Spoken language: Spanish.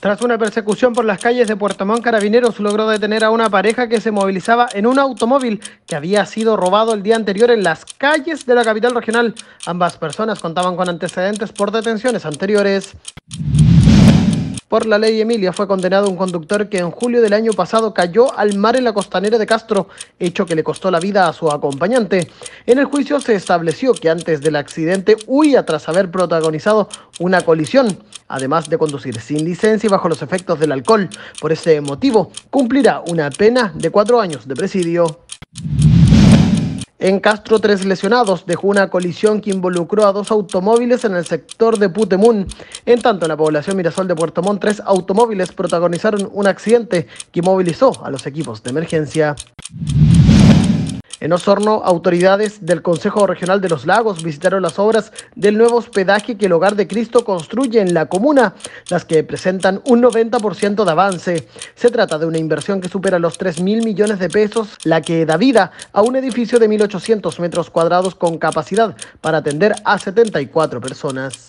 Tras una persecución por las calles de Puerto Montt, Carabineros logró detener a una pareja que se movilizaba en un automóvil que había sido robado el día anterior en las calles de la capital regional. Ambas personas contaban con antecedentes por detenciones anteriores. Por la ley Emilia fue condenado un conductor que en julio del año pasado cayó al mar en la costanera de Castro, hecho que le costó la vida a su acompañante. En el juicio se estableció que antes del accidente huía tras haber protagonizado una colisión, además de conducir sin licencia y bajo los efectos del alcohol. Por ese motivo, cumplirá una pena de cuatro años de presidio. En Castro, tres lesionados dejó una colisión que involucró a dos automóviles en el sector de Putemún. En tanto, en la población Mirasol de Puerto Montt, tres automóviles protagonizaron un accidente que movilizó a los equipos de emergencia. En Osorno, autoridades del Consejo Regional de los Lagos visitaron las obras del nuevo hospedaje que el Hogar de Cristo construye en la comuna, las que presentan un 90% de avance. Se trata de una inversión que supera los 3 mil millones de pesos, la que da vida a un edificio de 1.800 metros cuadrados con capacidad para atender a 74 personas.